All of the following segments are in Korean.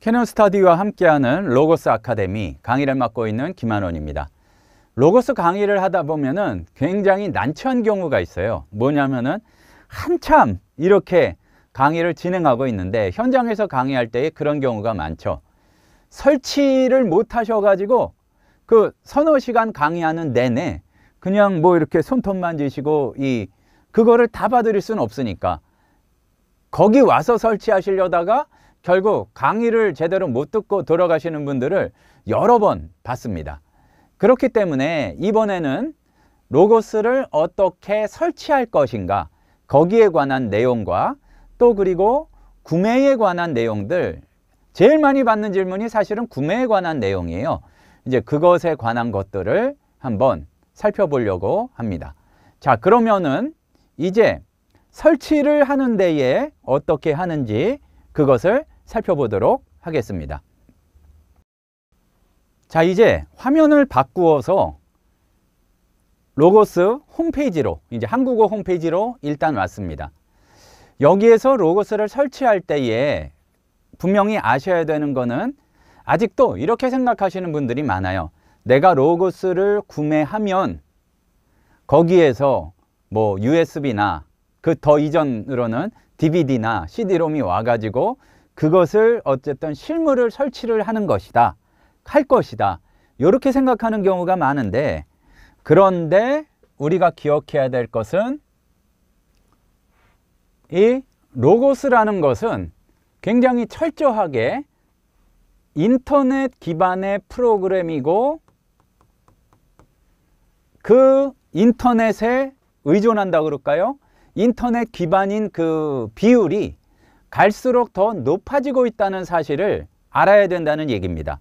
캐논 스터디와 함께하는 로고스 아카데미 강의를 맡고 있는 김한원입니다. 로고스 강의를 하다 보면은 굉장히 난처한 경우가 있어요. 뭐냐면은 한참 이렇게 강의를 진행하고 있는데 현장에서 강의할 때 그런 경우가 많죠. 설치를 못 하셔가지고 그 서너 시간 강의하는 내내 그냥 뭐 이렇게 손톱 만지시고 이 그거를 다 받으실 수는 없으니까 거기 와서 설치하시려다가 결국 강의를 제대로 못 듣고 돌아가시는 분들을 여러 번 봤습니다. 그렇기 때문에 이번에는 로고스를 어떻게 설치할 것인가 거기에 관한 내용과 또 그리고 구매에 관한 내용들 제일 많이 받는 질문이 사실은 구매에 관한 내용이에요. 이제 그것에 관한 것들을 한번 살펴보려고 합니다. 자 그러면은 이제 설치를 하는 데에 어떻게 하는지 그것을 살펴보도록 하겠습니다. 자, 이제 화면을 바꾸어서 로고스 홈페이지로 이제 한국어 홈페이지로 일단 왔습니다. 여기에서 로고스를 설치할 때에 분명히 아셔야 되는 것은 아직도 이렇게 생각하시는 분들이 많아요. 내가 로고스를 구매하면 거기에서 뭐 USB나 그더 이전으로는 DVD나 CD롬이 와가지고 그것을 어쨌든 실물을 설치를 하는 것이다. 할 것이다. 이렇게 생각하는 경우가 많은데 그런데 우리가 기억해야 될 것은 이 로고스라는 것은 굉장히 철저하게 인터넷 기반의 프로그램이고 그 인터넷에 의존한다 그럴까요? 인터넷 기반인 그 비율이 갈수록 더 높아지고 있다는 사실을 알아야 된다는 얘기입니다.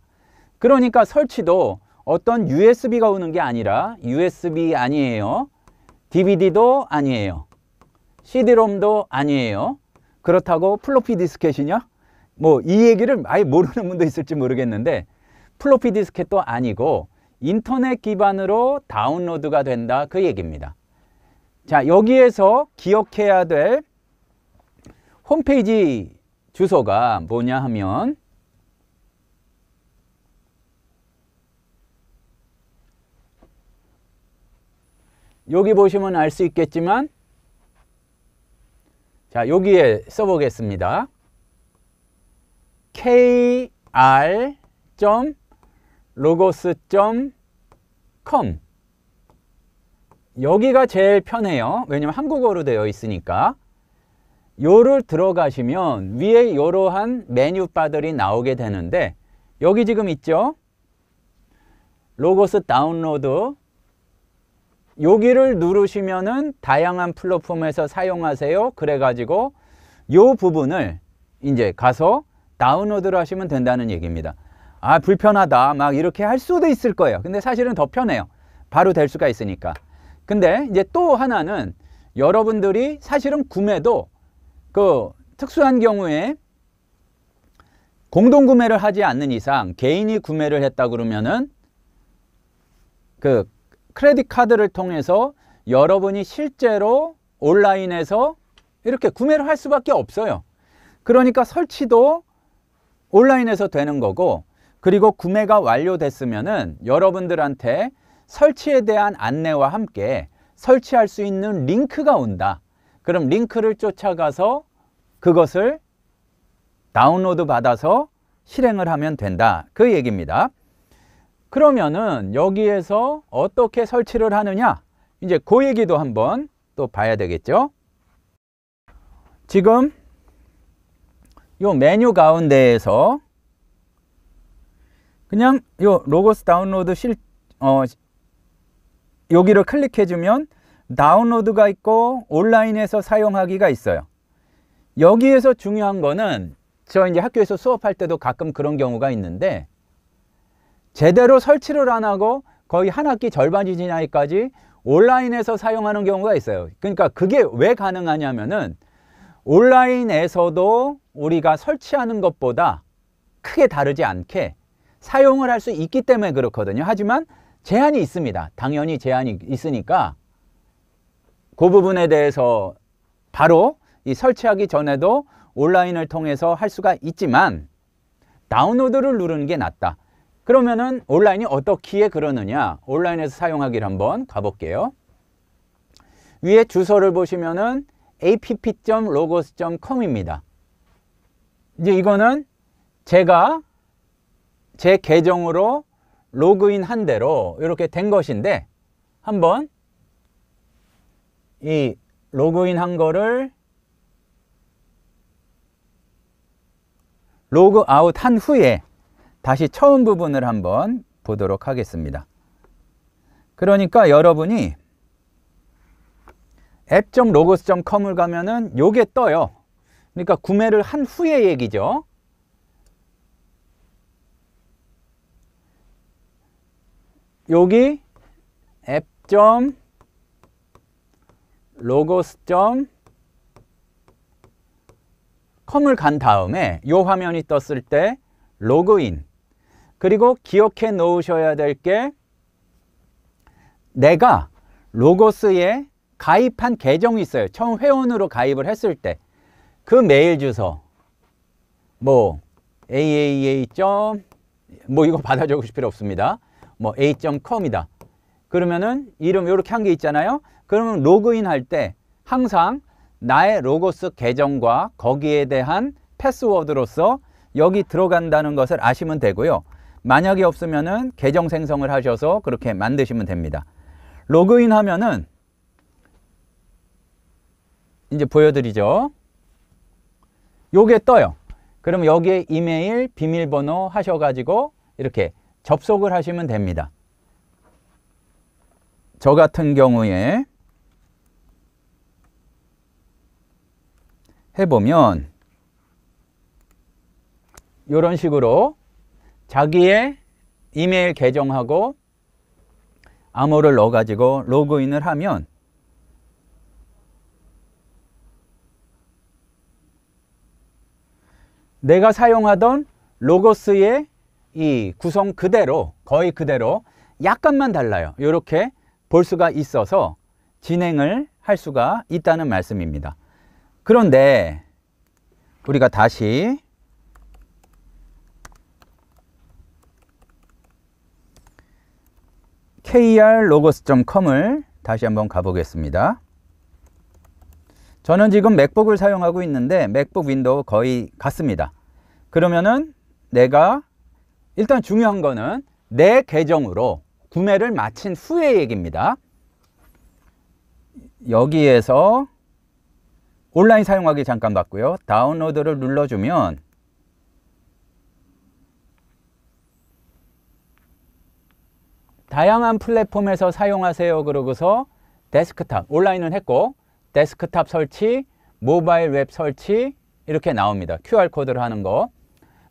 그러니까 설치도 어떤 USB가 오는 게 아니라 USB 아니에요. DVD도 아니에요. CD롬도 아니에요. 그렇다고 플로피 디스켓이냐? 뭐 이 얘기를 아예 모르는 분도 있을지 모르겠는데 플로피 디스켓도 아니고 인터넷 기반으로 다운로드가 된다 그 얘기입니다. 자 여기에서 기억해야 될 홈페이지 주소가 뭐냐 하면 여기 보시면 알 수 있겠지만 자 여기에 써보겠습니다. kr.logos.com 여기가 제일 편해요. 왜냐면 한국어로 되어 있으니까. 요를 들어가시면 위에 이러한 메뉴바들이 나오게 되는데 여기 지금 있죠? 로고스 다운로드 여기를 누르시면은 다양한 플랫폼에서 사용하세요. 그래가지고 요 부분을 이제 가서 다운로드를 하시면 된다는 얘기입니다. 아 불편하다 막 이렇게 할 수도 있을 거예요. 근데 사실은 더 편해요. 바로 될 수가 있으니까. 근데 이제 또 하나는 여러분들이 사실은 구매도 그 특수한 경우에 공동 구매를 하지 않는 이상 개인이 구매를 했다 그러면은 그 크레딧 카드를 통해서 여러분이 실제로 온라인에서 이렇게 구매를 할 수밖에 없어요. 그러니까 설치도 온라인에서 되는 거고 그리고 구매가 완료됐으면은 여러분들한테 설치에 대한 안내와 함께 설치할 수 있는 링크가 온다. 그럼 링크를 쫓아가서 그것을 다운로드 받아서 실행을 하면 된다. 그 얘기입니다. 그러면은 여기에서 어떻게 설치를 하느냐? 이제 그 얘기도 한번 또 봐야 되겠죠. 지금 이 메뉴 가운데에서 그냥 이 로고스 다운로드 실, 어, 여기를 클릭해주면 다운로드가 있고 온라인에서 사용하기가 있어요. 여기에서 중요한 거는 저 이제 학교에서 수업할 때도 가끔 그런 경우가 있는데 제대로 설치를 안 하고 거의 한 학기 절반이 지나기까지 온라인에서 사용하는 경우가 있어요. 그러니까 그게 왜 가능하냐면은 온라인에서도 우리가 설치하는 것보다 크게 다르지 않게 사용을 할 수 있기 때문에 그렇거든요. 하지만 제한이 있습니다. 당연히 제한이 있으니까 그 부분에 대해서 바로 이 설치하기 전에도 온라인을 통해서 할 수가 있지만 다운로드를 누르는 게 낫다. 그러면은 온라인이 어떻게 그러느냐 온라인에서 사용하기를 한번 가볼게요. 위에 주소를 보시면은 app.logos.com입니다. 이제 이거는 제가 제 계정으로 로그인 한 대로 이렇게 된 것인데 한번 이 로그인 한 거를 로그아웃 한 후에 다시 처음 부분을 한번 보도록 하겠습니다. 그러니까 여러분이 app.logos.com을 가면은 요게 떠요. 그러니까 구매를 한 후의 얘기죠. 여기 앱점 로고스점 컴을 간 다음에 이 화면이 떴을 때 로그인 그리고 기억해 놓으셔야 될 게 내가 로고스에 가입한 계정이 있어요. 처음 회원으로 가입을 했을 때 그 메일 주소 뭐 aaa. 뭐 이거 받아 적으실 필요 없습니다. 뭐 a.com이다. 그러면은 이름 이렇게 한 게 있잖아요. 그러면 로그인 할 때 항상 나의 로고스 계정과 거기에 대한 패스워드로서 여기 들어간다는 것을 아시면 되고요. 만약에 없으면은 계정 생성을 하셔서 그렇게 만드시면 됩니다. 로그인 하면은 이제 보여드리죠. 요게 떠요. 그럼 여기에 이메일, 비밀번호 하셔가지고 이렇게 접속을 하시면 됩니다. 저 같은 경우에 해보면 이런 식으로 자기의 이메일 계정하고 암호를 넣어가지고 로그인을 하면 내가 사용하던 로고스의 이 구성 그대로 거의 그대로 약간만 달라요 이렇게 볼 수가 있어서 진행을 할 수가 있다는 말씀입니다 그런데 우리가 다시 krlogos.com을 다시 한번 가보겠습니다 저는 지금 맥북을 사용하고 있는데 맥북 윈도우 거의 같습니다 그러면은 내가 일단 중요한 거는 내 계정으로 구매를 마친 후의 얘기입니다. 여기에서 온라인 사용하기 잠깐 봤고요. 다운로드를 눌러주면 다양한 플랫폼에서 사용하세요 그러고서 데스크탑 온라인은 했고 데스크탑 설치 모바일 웹 설치 이렇게 나옵니다 QR코드를 하는 거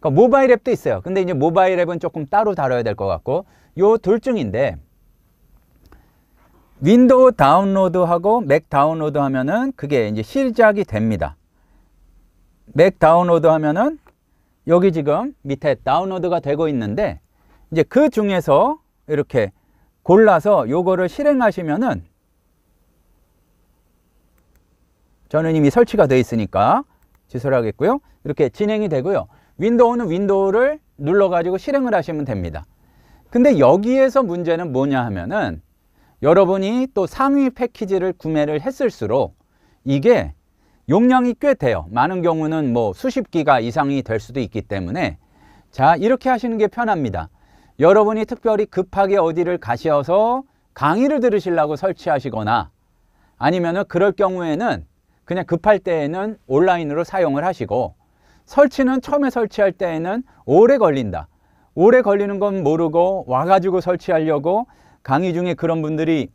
그러니까 모바일 앱도 있어요. 근데 이제 모바일 앱은 조금 따로 다뤄야 될 것 같고 요 둘 중인데 윈도우 다운로드하고 맥 다운로드 하면은 그게 이제 시작이 됩니다. 맥 다운로드 하면은 여기 지금 밑에 다운로드가 되고 있는데 이제 그 중에서 이렇게 골라서 요거를 실행하시면은 저는 이미 설치가 되어 있으니까 취소를 하겠고요. 이렇게 진행이 되고요. 윈도우는 윈도우를 눌러가지고 실행을 하시면 됩니다. 근데 여기에서 문제는 뭐냐 하면은 여러분이 또 상위 패키지를 구매를 했을수록 이게 용량이 꽤 돼요. 많은 경우는 뭐 수십 기가 이상이 될 수도 있기 때문에 자 이렇게 하시는 게 편합니다. 여러분이 특별히 급하게 어디를 가셔서 강의를 들으시려고 설치하시거나 아니면 그럴 경우에는 그냥 급할 때에는 온라인으로 사용을 하시고 설치는 처음에 설치할 때에는 오래 걸린다. 오래 걸리는 건 모르고 와가지고 설치하려고 강의 중에 그런 분들이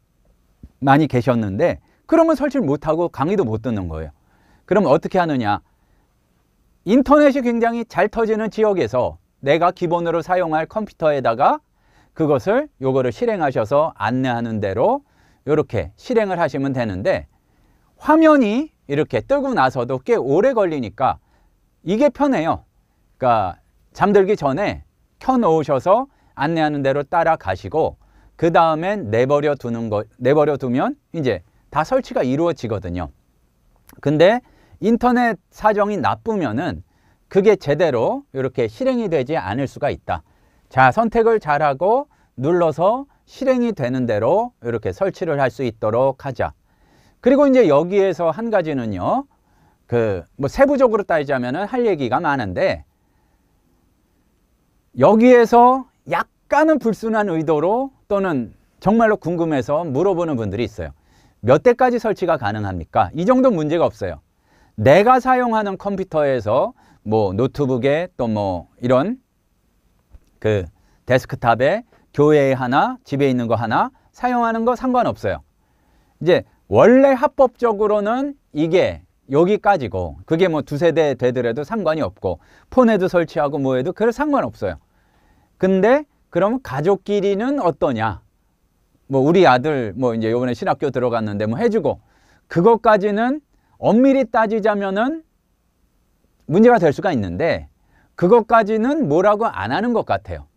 많이 계셨는데 그러면 설치를 못하고 강의도 못 듣는 거예요. 그럼 어떻게 하느냐? 인터넷이 굉장히 잘 터지는 지역에서 내가 기본으로 사용할 컴퓨터에다가 그것을 요거를 실행하셔서 안내하는 대로 이렇게 실행을 하시면 되는데 화면이 이렇게 뜨고 나서도 꽤 오래 걸리니까 이게 편해요. 그러니까 잠들기 전에 켜놓으셔서 안내하는 대로 따라가시고 그 다음엔 내버려 두는 거 내버려 두면 이제 다 설치가 이루어지거든요. 근데 인터넷 사정이 나쁘면은 그게 제대로 이렇게 실행이 되지 않을 수가 있다. 자, 선택을 잘하고 눌러서 실행이 되는 대로 이렇게 설치를 할 수 있도록 하자. 그리고 이제 여기에서 한 가지는요. 그뭐 세부적으로 따지자면할 얘기가 많은데 여기에서 약간은 불순한 의도로 또는 정말로 궁금해서 물어보는 분들이 있어요. 몇 대까지 설치가 가능합니까? 이 정도 문제가 없어요. 내가 사용하는 컴퓨터에서 뭐 노트북에 또 뭐 이런 그 데스크탑에 교회에 하나, 집에 있는 거 하나 사용하는 거 상관없어요. 이제 원래 합법적으로는 이게 여기까지고 그게 뭐 두세 대 되더라도 상관이 없고 폰에도 설치하고 뭐해도 그럴 상관없어요. 근데 그럼 가족끼리는 어떠냐? 뭐 우리 아들 뭐 이제 요번에 신학교 들어갔는데 뭐 해주고 그것까지는 엄밀히 따지자면은 문제가 될 수가 있는데 그것까지는 뭐라고 안 하는 것 같아요.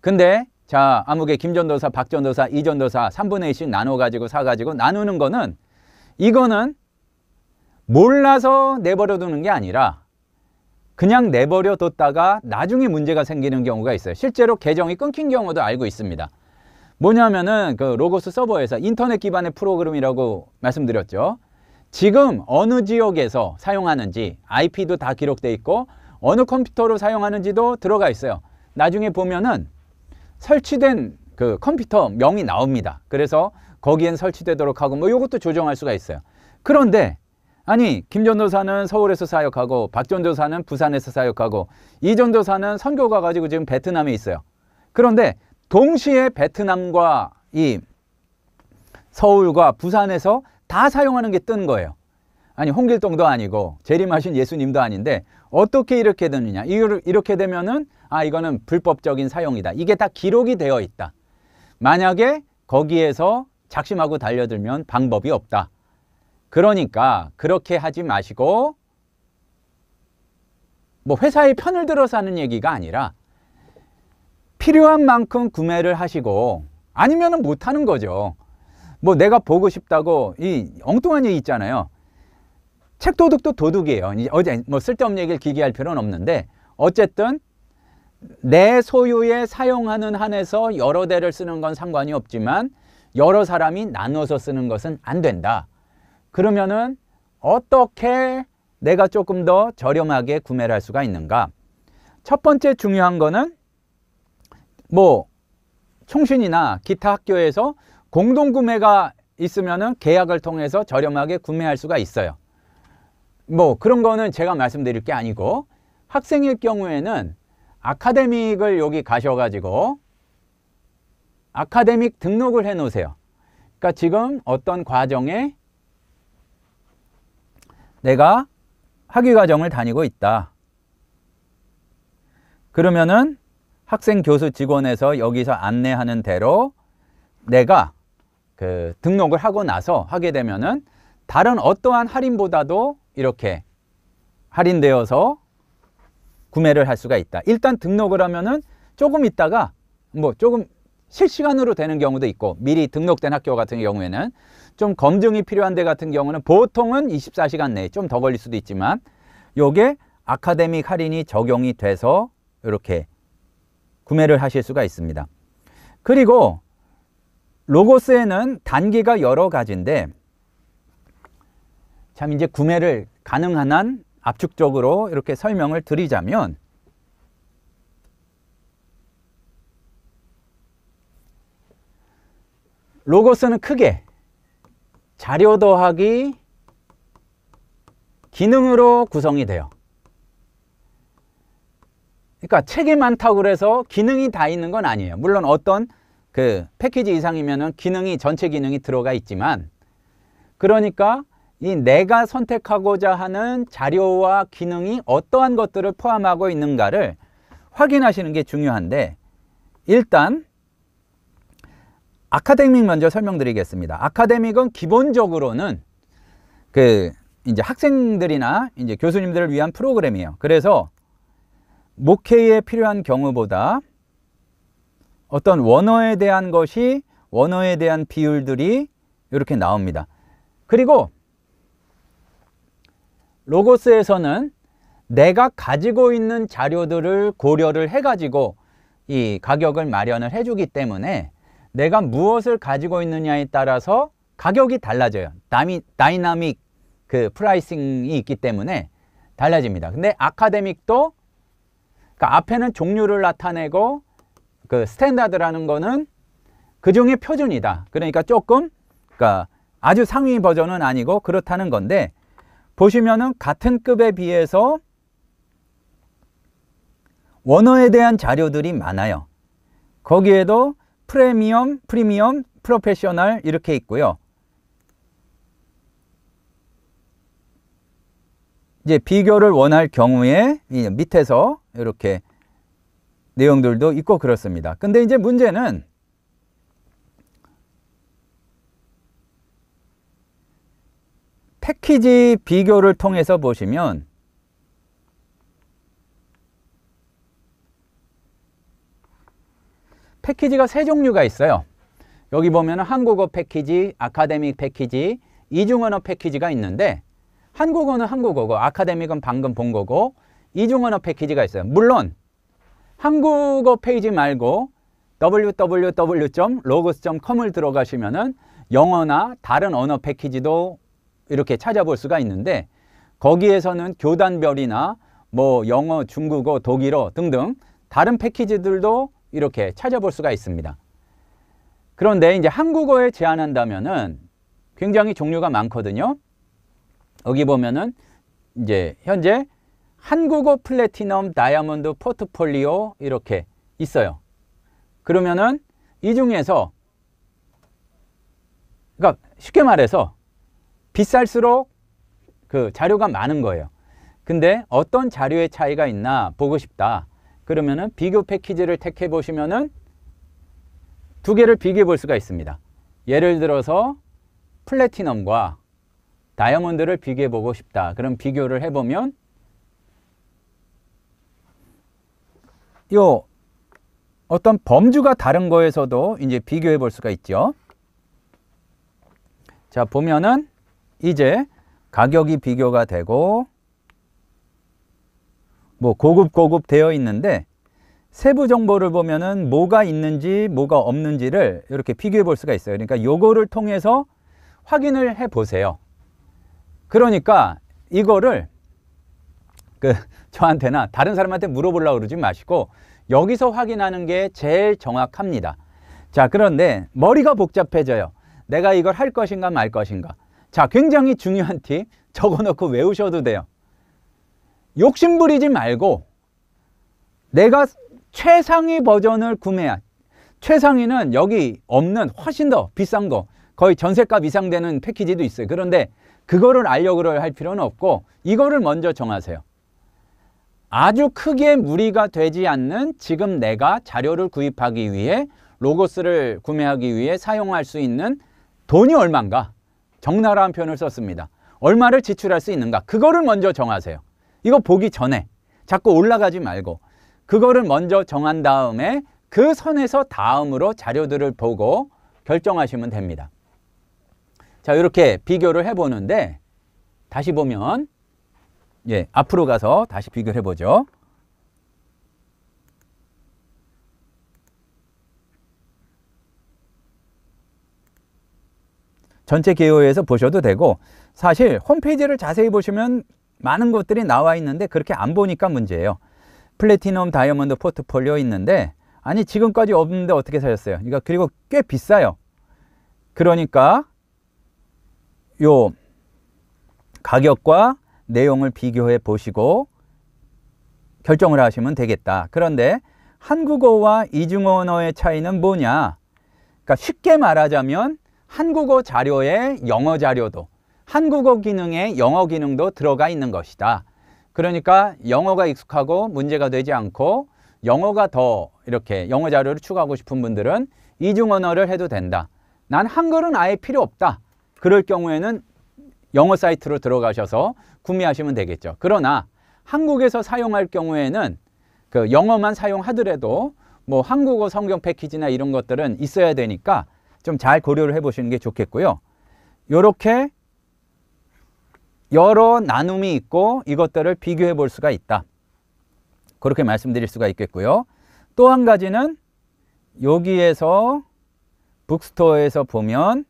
근데 자 아무개 김전도사, 박전도사, 이전도사 3분의 1씩 나눠가지고 사가지고 나누는 거는 이거는 몰라서 내버려 두는 게 아니라 그냥 내버려 뒀다가 나중에 문제가 생기는 경우가 있어요. 실제로 계정이 끊긴 경우도 알고 있습니다. 뭐냐면은 그 로고스 서버에서 인터넷 기반의 프로그램이라고 말씀드렸죠. 지금 어느 지역에서 사용하는지 IP도 다 기록돼 있고 어느 컴퓨터로 사용하는지도 들어가 있어요. 나중에 보면은 설치된 그 컴퓨터 명이 나옵니다. 그래서 거기엔 설치되도록 하고 뭐 이것도 조정할 수가 있어요. 그런데 아니 김전 도사는 서울에서 사역하고 박전 도사는 부산에서 사역하고 이전 도사는 선교가 가지고 지금 베트남에 있어요. 그런데 동시에 베트남과 이 서울과 부산에서 다 사용하는 게 뜬 거예요. 아니 홍길동도 아니고 재림하신 예수님도 아닌데 어떻게 이렇게 되느냐 이렇게 되면은 아 이거는 불법적인 사용이다 이게 다 기록이 되어 있다 만약에 거기에서 작심하고 달려들면 방법이 없다 그러니까 그렇게 하지 마시고 뭐 회사의 편을 들어서 하는 얘기가 아니라 필요한 만큼 구매를 하시고 아니면 못하는 거죠 뭐 내가 보고 싶다고 이 엉뚱한 얘기 있잖아요 책 도둑도 도둑이에요 어제 뭐 쓸데없는 얘기를 기계 할 필요는 없는데 어쨌든 내 소유에 사용하는 한에서 여러 대를 쓰는 건 상관이 없지만 여러 사람이 나눠서 쓰는 것은 안 된다 그러면은 어떻게 내가 조금 더 저렴하게 구매를 할 수가 있는가? 첫 번째 중요한 거는 뭐 총신이나 기타 학교에서 공동 구매가 있으면은 계약을 통해서 저렴하게 구매할 수가 있어요. 뭐 그런 거는 제가 말씀드릴 게 아니고 학생일 경우에는 아카데믹을 여기 가셔가지고 아카데믹 등록을 해 놓으세요. 그러니까 지금 어떤 과정에 내가 학위 과정을 다니고 있다. 그러면은 학생 교수 직원에서 여기서 안내하는 대로 내가 그 등록을 하고 나서 하게 되면은 다른 어떠한 할인보다도 이렇게 할인되어서 구매를 할 수가 있다. 일단 등록을 하면은 조금 있다가 뭐 조금 실시간으로 되는 경우도 있고 미리 등록된 학교 같은 경우에는 좀 검증이 필요한 데 같은 경우는 보통은 24시간 내에 좀 더 걸릴 수도 있지만 요게 아카데믹 할인이 적용이 돼서 이렇게 구매를 하실 수가 있습니다. 그리고 로고스에는 단계가 여러 가지인데 참 이제 구매를 가능한 한 압축적으로 이렇게 설명을 드리자면 로고스는 크게 자료 더하기 기능으로 구성이 돼요. 그러니까 책이 많다고 그래서 기능이 다 있는 건 아니에요. 물론 어떤 그 패키지 이상이면은 기능이 전체 기능이 들어가 있지만 그러니까 이 내가 선택하고자 하는 자료와 기능이 어떠한 것들을 포함하고 있는가를 확인하시는 게 중요한데 일단 아카데믹 먼저 설명드리겠습니다. 아카데믹은 기본적으로는 그 이제 학생들이나 이제 교수님들을 위한 프로그램이에요. 그래서 목회에 필요한 경우보다 어떤 원어에 대한 것이 원어에 대한 비율들이 이렇게 나옵니다. 그리고 로고스에서는 내가 가지고 있는 자료들을 고려를 해가지고 이 가격을 마련을 해주기 때문에 내가 무엇을 가지고 있느냐에 따라서 가격이 달라져요. 다미, 다이나믹 그 프라이싱이 있기 때문에 달라집니다. 근데 아카데믹도 그 앞에는 종류를 나타내고 그 스탠다드라는 거는 그 중에 표준이다. 그러니까 조금 그러니까 아주 상위 버전은 아니고 그렇다는 건데 보시면은 같은 급에 비해서 원어에 대한 자료들이 많아요. 거기에도 프리미엄, 프리미엄, 프로페셔널 이렇게 있고요. 이제 비교를 원할 경우에 밑에서 이렇게 내용들도 있고 그렇습니다. 근데 이제 문제는 패키지 비교를 통해서 보시면 패키지가 세 종류가 있어요. 여기 보면 한국어 패키지, 아카데믹 패키지, 이중언어 패키지가 있는데 한국어는 한국어고 아카데믹은 방금 본 거고 이중언어 패키지가 있어요. 물론 한국어 페이지 말고 www.logus.com을 들어가시면 은 영어나 다른 언어 패키지도 이렇게 찾아볼 수가 있는데 거기에서는 교단별이나 뭐 영어, 중국어, 독일어 등등 다른 패키지들도 이렇게 찾아볼 수가 있습니다. 그런데 이제 한국어에 제한한다면은 굉장히 종류가 많거든요. 여기 보면은 이제 현재 한국어 플래티넘 다이아몬드 포트폴리오 이렇게 있어요. 그러면은 이 중에서 그러니까 쉽게 말해서 비쌀수록 그 자료가 많은 거예요. 근데 어떤 자료의 차이가 있나 보고 싶다. 그러면은 비교 패키지를 택해 보시면은 두 개를 비교해 볼 수가 있습니다. 예를 들어서 플래티넘과 다이아몬드를 비교해 보고 싶다. 그럼 비교를 해보면 요 어떤 범주가 다른 거에서도 이제 비교해 볼 수가 있죠. 자 보면은 이제 가격이 비교가 되고 뭐 고급 고급 되어 있는데 세부 정보를 보면은 뭐가 있는지 뭐가 없는지를 이렇게 비교해 볼 수가 있어요 그러니까 요거를 통해서 확인을 해 보세요 그러니까 이거를 그 저한테나 다른 사람한테 물어보려고 그러지 마시고 여기서 확인하는 게 제일 정확합니다 자 그런데 머리가 복잡해져요 내가 이걸 할 것인가 말 것인가 자 굉장히 중요한 팁 적어놓고 외우셔도 돼요 욕심부리지 말고 내가 최상위 버전을 구매한 최상위는 여기 없는 훨씬 더 비싼 거 거의 전셋값 이상 되는 패키지도 있어요 그런데 그거를 알려고 할 필요는 없고 이거를 먼저 정하세요 아주 크게 무리가 되지 않는 지금 내가 자료를 구입하기 위해 로고스를 구매하기 위해 사용할 수 있는 돈이 얼마인가 적나라한 표현을 썼습니다 얼마를 지출할 수 있는가 그거를 먼저 정하세요 이거 보기 전에 자꾸 올라가지 말고 그거를 먼저 정한 다음에 그 선에서 다음으로 자료들을 보고 결정하시면 됩니다. 자, 이렇게 비교를 해보는데 다시 보면 예, 앞으로 가서 다시 비교를 해보죠. 전체 개요에서 보셔도 되고 사실 홈페이지를 자세히 보시면 많은 것들이 나와 있는데 그렇게 안 보니까 문제예요. 플래티넘 다이아몬드 포트폴리오 있는데 아니 지금까지 없는데 어떻게 살셨어요 그러니까 그리고 꽤 비싸요. 그러니까 요 가격과 내용을 비교해 보시고 결정을 하시면 되겠다. 그런데 한국어와 이중언어의 차이는 뭐냐? 그러니까 쉽게 말하자면 한국어 자료에 영어 자료도 한국어 기능에 영어 기능도 들어가 있는 것이다. 그러니까 영어가 익숙하고 문제가 되지 않고 영어가 더 이렇게 영어 자료를 추가하고 싶은 분들은 이중 언어를 해도 된다. 난 한글은 아예 필요 없다. 그럴 경우에는 영어 사이트로 들어가셔서 구매하시면 되겠죠. 그러나 한국에서 사용할 경우에는 그 영어만 사용하더라도 뭐 한국어 성경 패키지나 이런 것들은 있어야 되니까 좀 잘 고려를 해보시는 게 좋겠고요. 이렇게 여러 나눔이 있고 이것들을 비교해 볼 수가 있다. 그렇게 말씀드릴 수가 있겠고요. 또 한 가지는 여기에서 북스토어에서 보면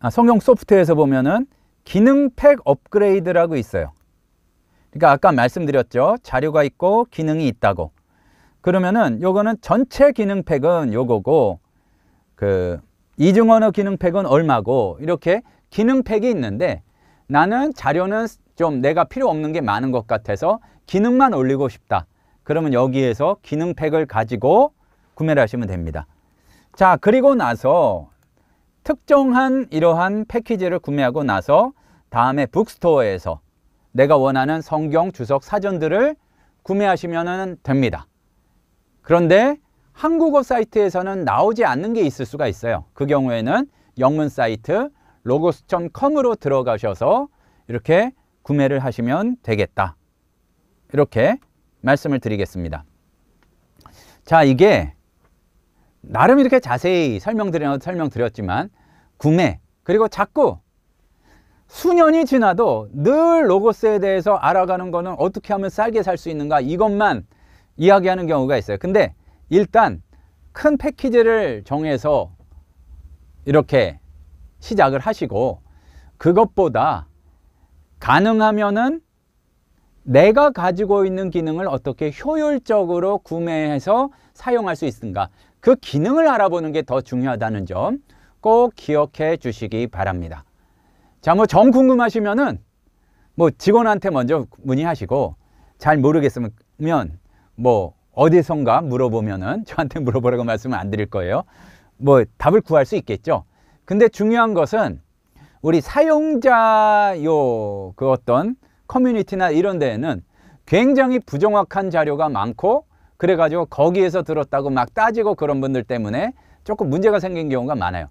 아, 성형 소프트에서 보면은 기능팩 업그레이드라고 있어요. 그러니까 아까 말씀드렸죠. 자료가 있고 기능이 있다고. 그러면은 요거는 전체 기능팩은 요거고 그 이중언어 기능팩은 얼마고 이렇게 기능팩이 있는데 나는 자료는 좀 내가 필요 없는 게 많은 것 같아서 기능만 올리고 싶다. 그러면 여기에서 기능팩을 가지고 구매를 하시면 됩니다. 자 그리고 나서 특정한 이러한 패키지를 구매하고 나서 다음에 북스토어에서 내가 원하는 성경, 주석, 사전들을 구매하시면 됩니다. 그런데 한국어 사이트에서는 나오지 않는 게 있을 수가 있어요. 그 경우에는 영문 사이트 로고스점컴으로 들어가셔서 이렇게 구매를 하시면 되겠다. 이렇게 말씀을 드리겠습니다. 자, 이게 나름 이렇게 자세히 설명드려, 설명드렸지만 구매 그리고 자꾸 수년이 지나도 늘 로고스에 대해서 알아가는 거는 어떻게 하면 싸게 살 수 있는가 이것만 이야기하는 경우가 있어요. 근데 일단 큰 패키지를 정해서 이렇게 시작을 하시고 그것보다 가능하면은 내가 가지고 있는 기능을 어떻게 효율적으로 구매해서 사용할 수 있는가 그 기능을 알아보는 게 더 중요하다는 점 꼭 기억해 주시기 바랍니다 자뭐정 궁금하시면은 뭐 직원한테 먼저 문의하시고 잘 모르겠으면 뭐 어디선가 물어보면은 저한테 물어보라고 말씀을 안 드릴 거예요. 뭐 답을 구할 수 있겠죠. 근데 중요한 것은 우리 사용자 요 그 어떤 커뮤니티나 이런 데에는 굉장히 부정확한 자료가 많고 그래가지고 거기에서 들었다고 막 따지고 그런 분들 때문에 조금 문제가 생긴 경우가 많아요.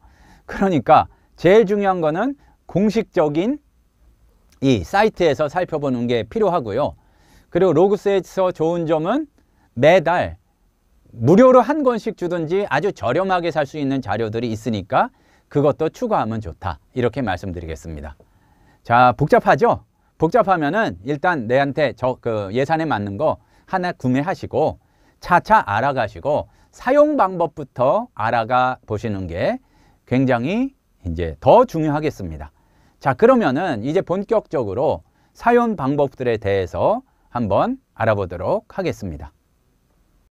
그러니까 제일 중요한 거는 공식적인 이 사이트에서 살펴보는 게 필요하고요. 그리고 로그스에서 좋은 점은 매달 무료로 한 권씩 주든지 아주 저렴하게 살 수 있는 자료들이 있으니까 그것도 추가하면 좋다. 이렇게 말씀드리겠습니다. 자, 복잡하죠? 복잡하면은 일단 내한테 저 그 예산에 맞는 거 하나 구매하시고 차차 알아가시고 사용 방법부터 알아가 보시는 게 굉장히 이제 더 중요하겠습니다. 자, 그러면은 이제 본격적으로 사용 방법들에 대해서 한번 알아보도록 하겠습니다.